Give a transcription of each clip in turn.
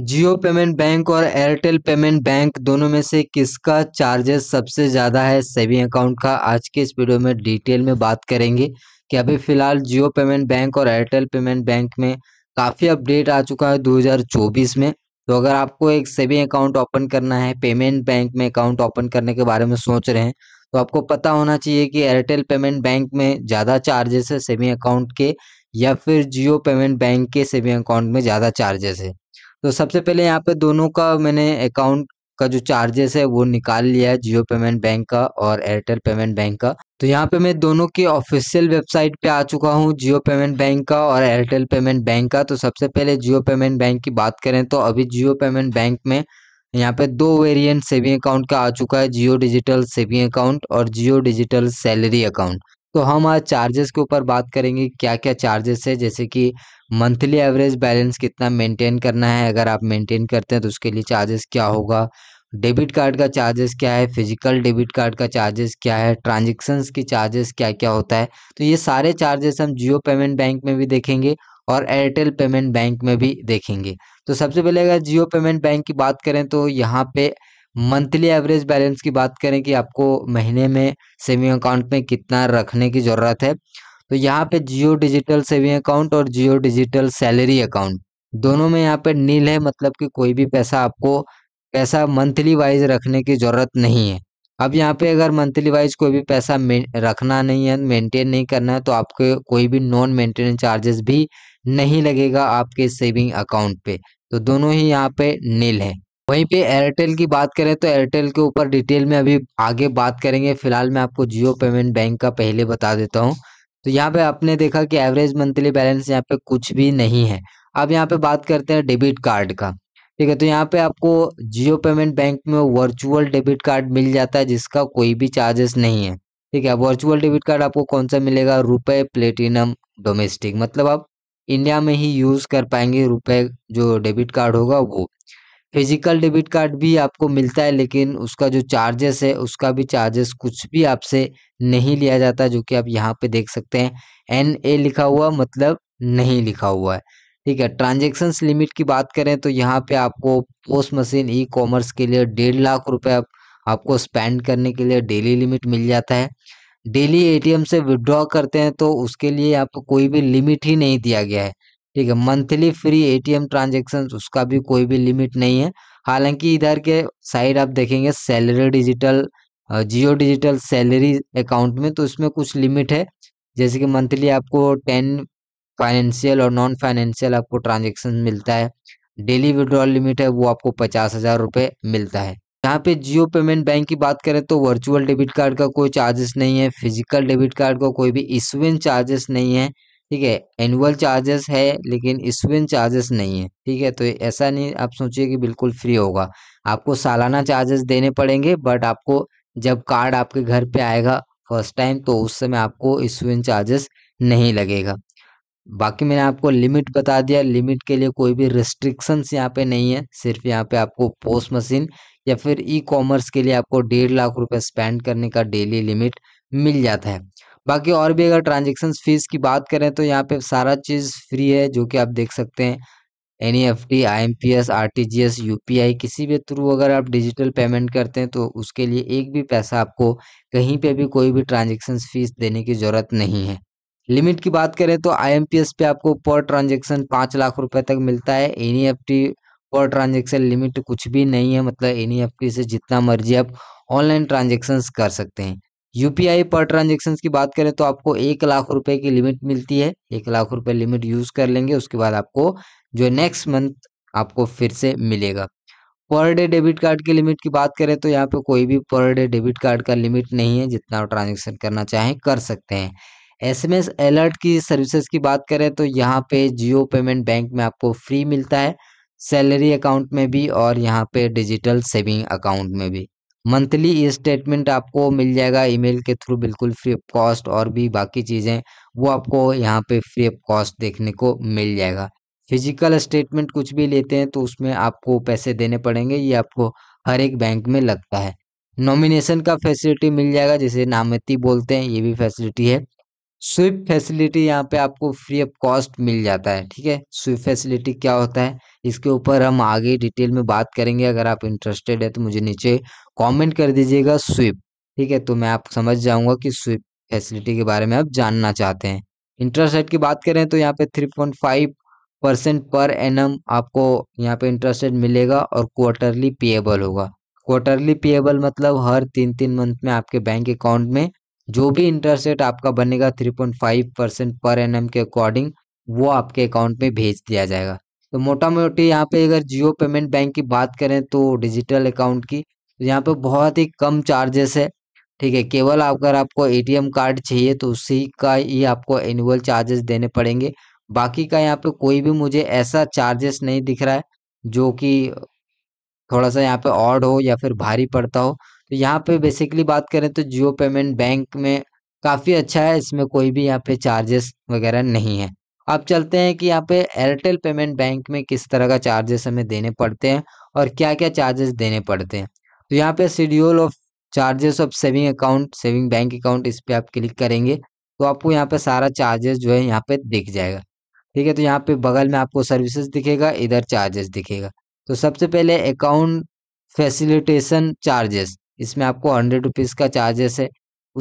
जियो payment bank और Airtel payment bank दोनों में से किसका चार्जेस सबसे ज़्यादा है सेविंग अकाउंट का आज के इस वीडियो में डिटेल में बात करेंगे कि अभी फ़िलहाल जियो पेमेंट बैंक और एयरटेल पेमेंट बैंक में काफ़ी अपडेट आ चुका है 2024 में तो अगर आपको एक सेविंग अकाउंट ओपन करना है पेमेंट बैंक में अकाउंट ओपन करने के बारे में सोच रहे हैं तो आपको पता होना चाहिए कि एयरटेल पेमेंट बैंक में ज़्यादा चार्जेस है सेविंग अकाउंट के या फिर जियो पेमेंट बैंक के सेविंग अकाउंट में ज़्यादा चार्जेस है तो सबसे पहले यहाँ पे दोनों का मैंने अकाउंट का जो चार्जेस है वो निकाल लिया है जियो पेमेंट बैंक का और एयरटेल पेमेंट बैंक का तो यहाँ पे मैं दोनों की ऑफिशियल वेबसाइट पे आ चुका हूँ जियो पेमेंट बैंक का और एयरटेल पेमेंट बैंक का तो सबसे पहले जियो पेमेंट बैंक की बात करें तो अभी जियो पेमेंट बैंक में यहाँ पे दो वेरिएंट सेविंग अकाउंट का आ चुका है जियो डिजिटल सेविंग अकाउंट और जियो डिजिटल सैलरी अकाउंट तो हम आज चार्जेस के ऊपर बात करेंगे क्या क्या चार्जेस है जैसे कि मंथली एवरेज बैलेंस कितना मेंटेन करना है अगर आप मेंटेन करते हैं तो उसके लिए चार्जेस क्या होगा डेबिट कार्ड का चार्जेस क्या है फिजिकल डेबिट कार्ड का चार्जेस क्या है ट्रांजेक्शन्स की चार्जेस क्या क्या होता है तो ये सारे चार्जेस हम जियो पेमेंट बैंक में भी देखेंगे और एयरटेल पेमेंट बैंक में भी देखेंगे तो सबसे पहले अगर जियो पेमेंट बैंक की बात करें तो यहाँ पे मंथली एवरेज बैलेंस की बात करें कि आपको महीने में सेविंग अकाउंट में कितना रखने की ज़रूरत है तो यहाँ पे जियो डिजिटल सेविंग अकाउंट और जियो डिजिटल सैलरी अकाउंट दोनों में यहाँ पे नील है मतलब कि कोई भी पैसा आपको पैसा मंथली वाइज रखने की ज़रूरत नहीं है अब यहाँ पे अगर मंथली वाइज कोई भी पैसा रखना नहीं है मेंटेन नहीं करना है तो आपके कोई भी नॉन मेंटेनेंस चार्जेस भी नहीं लगेगा आपके सेविंग अकाउंट पे तो दोनों ही यहाँ पे नील है वहीं पे एयरटेल की बात करें तो एयरटेल के ऊपर डिटेल में अभी आगे बात करेंगे फिलहाल मैं आपको जियो पेमेंट बैंक का पहले बता देता हूँ तो यहाँ पे आपने देखा कि एवरेज मंथली बैलेंस यहाँ पे कुछ भी नहीं है अब यहाँ पे बात करते हैं डेबिट कार्ड का ठीक है तो यहाँ पे आपको जियो पेमेंट बैंक में वर्चुअल डेबिट कार्ड मिल जाता है जिसका कोई भी चार्जेस नहीं है ठीक है वर्चुअल डेबिट कार्ड आपको कौन सा मिलेगा रुपए प्लेटिनम डोमेस्टिक मतलब आप इंडिया में ही यूज़ कर पाएंगे रुपए जो डेबिट कार्ड होगा वो फिजिकल डेबिट कार्ड भी आपको मिलता है लेकिन उसका जो चार्जेस है उसका भी चार्जेस कुछ भी आपसे नहीं लिया जाता जो कि आप यहाँ पे देख सकते हैं एन ए लिखा हुआ मतलब नहीं लिखा हुआ है ठीक है ट्रांजेक्शन लिमिट की बात करें तो यहाँ पे आपको पोस्ट मशीन ई कॉमर्स के लिए डेढ़ लाख रुपए आप, आपको स्पेंड करने के लिए डेली लिमिट मिल जाता है डेली एटीएम से विड्रॉ करते हैं तो उसके लिए आपको कोई भी लिमिट ही नहीं दिया गया है ठीक है मंथली फ्री एटीएम ट्रांजेक्शन उसका भी कोई भी लिमिट नहीं है हालांकि इधर के साइड आप देखेंगे salary digital Jio digital salary account में तो इसमें कुछ लिमिट है जैसे कि मंथली आपको टेन फाइनेंशियल और नॉन फाइनेंशियल आपको ट्रांजेक्शन मिलता है डेली विड्रॉल लिमिट है वो आपको पचास हज़ार रुपये मिलता है यहाँ पे जियो पेमेंट बैंक की बात करें तो वर्चुअल डेबिट कार्ड का कोई चार्जेस नहीं है फिजिकल डेबिट कार्ड का कोई भी इशुएंस चार्जेस नहीं है ठीक है एनुअल चार्जेस है लेकिन स्टूडेंट चार्जेस नहीं है ठीक है तो ऐसा नहीं आप सोचिए कि बिल्कुल फ्री होगा आपको सालाना चार्जेस देने पड़ेंगे बट आपको जब कार्ड आपके घर पे आएगा फर्स्ट टाइम तो उस समय आपको स्टूडेंट चार्जेस नहीं लगेगा बाकी मैंने आपको लिमिट बता दिया लिमिट के लिए कोई भी रिस्ट्रिक्शंस यहाँ पे नहीं है सिर्फ यहाँ पे आपको पोस्ट मशीन या फिर ई कॉमर्स के लिए आपको डेढ़ लाख रुपए स्पेंड करने का डेली लिमिट मिल जाता है बाकी और भी अगर ट्रांजेक्शन फीस की बात करें तो यहाँ पे सारा चीज़ फ्री है जो कि आप देख सकते हैं N E F T I M P S R T G S U P I किसी भी थ्रू अगर आप डिजिटल पेमेंट करते हैं तो उसके लिए एक भी पैसा आपको कहीं पे भी कोई भी ट्रांजेक्शन फीस देने की ज़रूरत नहीं है लिमिट की बात करें तो आई एम पी एस पे आपको पर ट्रांजेक्शन पाँच लाख रुपए तक मिलता है एन ई एफ टी पर ट्रांजेक्शन लिमिट कुछ भी नहीं है मतलब एन ई एफ टी से जितना मर्जी आप ऑनलाइन ट्रांजेक्शन कर सकते हैं यूपीआई पर ट्रांजेक्शन की बात करें तो आपको एक लाख रुपए की लिमिट मिलती है एक लाख रुपए लिमिट यूज कर लेंगे उसके बाद आपको जो नेक्स्ट मंथ आपको फिर से मिलेगा पर डे डेबिट कार्ड की लिमिट की बात करें तो यहाँ पे कोई भी पर डे डेबिट कार्ड का लिमिट नहीं है जितना आप ट्रांजेक्शन करना चाहें कर सकते हैं एसएमएस अलर्ट की सर्विसेज की बात करें तो यहाँ पे जियो पेमेंट बैंक में आपको फ्री मिलता है सैलरी अकाउंट में भी और यहाँ पे डिजिटल सेविंग अकाउंट में भी मंथली स्टेटमेंट आपको मिल जाएगा ईमेल के थ्रू बिल्कुल फ्री ऑफ कॉस्ट और भी बाकी चीज़ें वो आपको यहाँ पे फ्री ऑफ कॉस्ट देखने को मिल जाएगा फिजिकल स्टेटमेंट कुछ भी लेते हैं तो उसमें आपको पैसे देने पड़ेंगे ये आपको हर एक बैंक में लगता है नॉमिनेशन का फैसिलिटी मिल जाएगा जिसे नामती बोलते हैं ये भी फैसिलिटी है स्विफ्ट फैसिलिटी यहाँ पे आपको फ्री ऑफ कॉस्ट मिल जाता है ठीक है स्विफ्ट फैसिलिटी क्या होता है इसके ऊपर हम आगे डिटेल में बात करेंगे अगर आप इंटरेस्टेड है तो मुझे नीचे कमेंट कर दीजिएगा स्विफ्ट ठीक है तो मैं आप समझ जाऊंगा कि स्विफ्ट फैसिलिटी के बारे में आप जानना चाहते हैं इंटरेस्ट रेट की बात करें तो यहाँ पे three point five percent per annum आपको यहाँ पे इंटरेस्ट रेट मिलेगा और क्वार्टरली पेएबल होगा क्वार्टरली पेएबल मतलब हर तीन तीन मंथ में आपके बैंक अकाउंट में जो भी इंटरेस्ट रेट आपका बनेगा three point five percent per annum के अकॉर्डिंग वो आपके अकाउंट में भेज दिया जाएगा तो मोटा मोटी यहाँ पे अगर जियो पेमेंट बैंक की बात करें तो डिजिटल अकाउंट की तो यहाँ पे बहुत ही कम चार्जेस है ठीक है केवल अगर आपको एटीएम कार्ड चाहिए तो उसी का ही आपको एनुअल चार्जेस देने पड़ेंगे बाकी का यहाँ पे कोई भी मुझे ऐसा चार्जेस नहीं दिख रहा है जो कि थोड़ा सा यहाँ पे ऑड हो या फिर भारी पड़ता हो तो यहाँ पे बेसिकली बात करें तो जियो पेमेंट बैंक में काफ़ी अच्छा है इसमें कोई भी यहाँ पे चार्जेस वगैरह नहीं है अब चलते हैं कि यहाँ पे एयरटेल पेमेंट बैंक में किस तरह का चार्जेस हमें देने पड़ते हैं और क्या क्या चार्जेस देने पड़ते हैं तो यहाँ पे schedule of charges of saving account saving bank account इस पर आप क्लिक करेंगे तो आपको यहाँ पे सारा चार्जेस जो है यहाँ पे दिख जाएगा ठीक है तो यहाँ पे बगल में आपको सर्विसेज दिखेगा इधर चार्जेस दिखेगा तो सबसे पहले अकाउंट फैसिलिटेशन चार्जेस इसमें आपको हंड्रेड रुपीज़ का चार्जेस है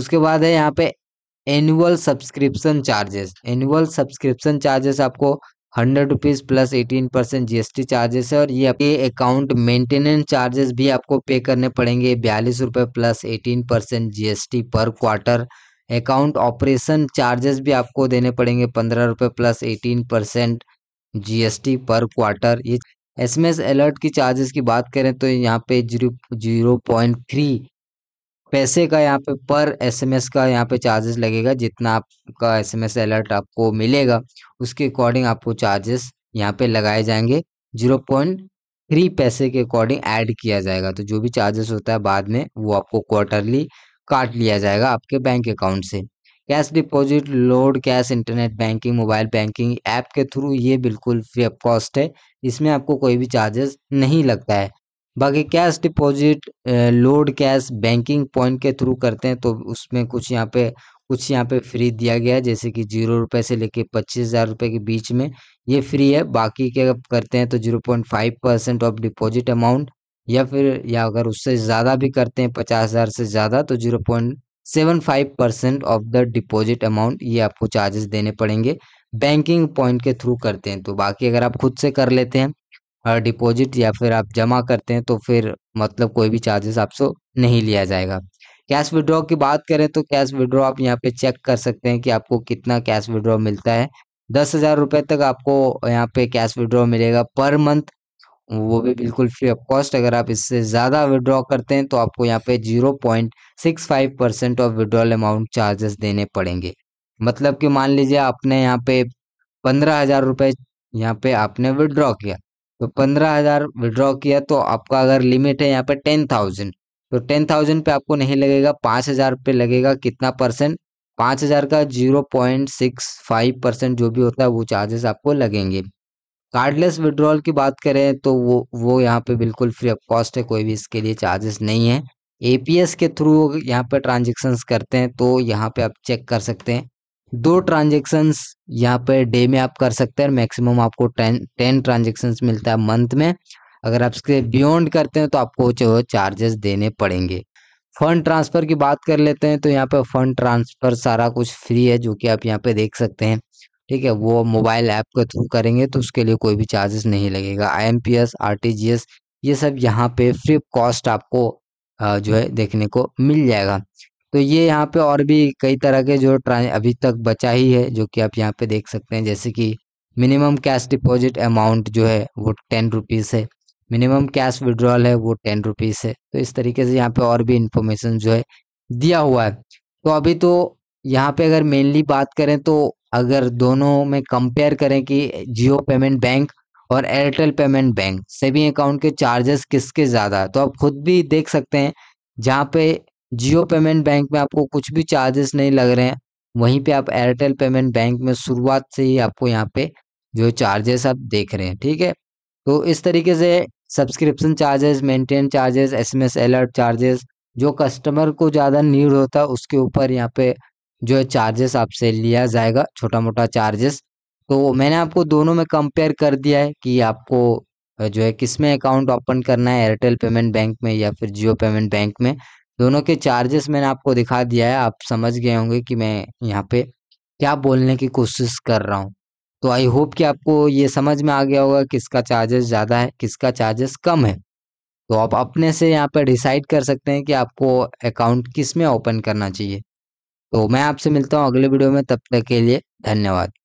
उसके बाद है यहाँ पे annual subscription charges annual subscription charges आपको hundred rupees plus eighteen percent G charges है और ये आपके अकाउंट मेंटेनेंस चार्जेस भी आपको पे करने पड़ेंगे बयालीस रुपये प्लस एटीन परसेंट जी पर क्वार्टर अकाउंट ऑपरेशन चार्जेस भी आपको देने पड़ेंगे पंद्रह रुपये plus eighteen percent GST per quarter ये एस एम एस अलर्ट की चार्जेस की बात करें तो यहाँ पे जीरो जीरो पॉइंट थ्री पैसे का यहाँ पे पर एसएमएस का यहाँ पे चार्जेस लगेगा जितना आपका एसएमएस अलर्ट आपको मिलेगा उसके अकॉर्डिंग आपको चार्जेस यहाँ पे लगाए जाएंगे जीरो पॉइंट थ्री पैसे के अकॉर्डिंग ऐड किया जाएगा तो जो भी चार्जेस होता है बाद में वो आपको क्वार्टरली काट लिया जाएगा आपके बैंक अकाउंट से cash deposit load cash internet banking mobile banking app के थ्रू ये बिल्कुल फ्री ऑफ कॉस्ट है इसमें आपको कोई भी चार्जेस नहीं लगता है बाकी cash deposit load cash banking point के थ्रू करते हैं तो उसमें कुछ यहाँ पे कुछ यहाँ पे फ्री दिया गया है जैसे कि जीरो रुपये से लेके पच्चीस हज़ार रुपये के बीच में ये फ्री है बाकी के आप करते हैं तो zero point five percent of deposit amount या फिर या अगर उससे ज़्यादा भी करते हैं पचास हज़ार से ज़्यादा तो zero point seven five percent of the deposit amount ये आपको चार्जेस देने पड़ेंगे बैंकिंग पॉइंट के थ्रू करते हैं तो बाकी अगर आप खुद से कर लेते हैं डिपॉजिट या फिर आप जमा करते हैं तो फिर मतलब कोई भी चार्जेस आपसे नहीं लिया जाएगा कैश विड्रॉ की बात करें तो कैश विड्रॉ आप यहाँ पे चेक कर सकते हैं कि आपको कितना कैश विड्रॉ मिलता है दस हजार रुपये तक आपको यहाँ पे कैश विड्रॉ मिलेगा पर मंथ वो भी बिल्कुल फ्री ऑफ कॉस्ट अगर आप इससे ज़्यादा विड्रॉ करते हैं तो आपको यहाँ पे zero point six five percent of withdrawal amount charges देने पड़ेंगे मतलब कि मान लीजिए आपने यहाँ पे पंद्रह हज़ार रुपये यहाँ पे आपने विड्रॉ किया तो पंद्रह हज़ार विड्रॉ किया तो आपका अगर लिमिट है यहाँ पे टेन थाउजेंड तो टेन थाउजेंड पे आपको नहीं लगेगा पाँच हज़ार पे लगेगा कितना परसेंट पाँच हज़ार का zero point six five percent जो भी होता है वो चार्जेस आपको लगेंगे कार्डलेस विड्रॉल की बात करें तो वो वो यहाँ पे बिल्कुल फ्री ऑफ कॉस्ट है कोई भी इसके लिए चार्जेस नहीं है एपीएस के थ्रू यहाँ पे ट्रांजेक्शन्स करते हैं तो यहाँ पे आप चेक कर सकते हैं दो ट्रांजेक्शन्स यहाँ पे डे में आप कर सकते हैं मैक्सिमम आपको टेन टेन ट्रांजेक्शन्स मिलता है मंथ में अगर आप इसके बियॉन्ड करते हैं तो आपको जो चार्जेस देने पड़ेंगे फंड ट्रांसफ़र की बात कर लेते हैं तो यहाँ पे फंड ट्रांसफ़र सारा कुछ फ्री है जो कि आप यहाँ पे देख सकते हैं ठीक है वो मोबाइल ऐप के थ्रू करेंगे तो उसके लिए कोई भी चार्जेस नहीं लगेगा I M P S R T G S ये सब यहाँ पे फ्री कॉस्ट आपको जो है देखने को मिल जाएगा तो ये यहाँ पे और भी कई तरह के जो ट्रां अभी तक बचा ही है जो कि आप यहाँ पे देख सकते हैं जैसे कि मिनिमम कैश डिपॉजिट अमाउंट जो है वो टेन रुपीज़ है मिनिमम कैश विड्रॉल है वो टेन रुपीज़ है तो इस तरीके से यहाँ पे और भी इंफॉर्मेशन जो है दिया हुआ है तो अभी तो यहाँ पे अगर मेनली बात करें तो अगर दोनों में कंपेयर करें कि जियो पेमेंट बैंक और Airtel payment bank saving account के चार्जेस किसके ज़्यादा तो आप खुद भी देख सकते हैं जहाँ पे जियो पेमेंट बैंक में आपको कुछ भी चार्जेस नहीं लग रहे हैं वहीं पे आप एयरटेल पेमेंट बैंक में शुरुआत से ही आपको यहाँ पे जो चार्जेस आप देख रहे हैं ठीक है तो इस तरीके से subscription charges maintain charges SMS alert charges जो कस्टमर को ज़्यादा नीड होता है उसके ऊपर यहाँ पे जो है चार्जेस आपसे लिया जाएगा छोटा मोटा चार्जेस तो मैंने आपको दोनों में कंपेयर कर दिया है कि आपको जो है किस में अकाउंट ओपन करना है एयरटेल पेमेंट बैंक में या फिर जियो पेमेंट बैंक में दोनों के चार्जेस मैंने आपको दिखा दिया है आप समझ गए होंगे कि मैं यहाँ पे क्या बोलने की कोशिश कर रहा हूँ तो आई होप कि आपको ये समझ में आ गया होगा किसका चार्जेस ज़्यादा है किसका चार्जेस कम है तो आप अपने से यहाँ पर डिसाइड कर सकते हैं कि आपको अकाउंट किस में ओपन करना चाहिए तो मैं आपसे मिलता हूँ अगले वीडियो में तब तक के लिए धन्यवाद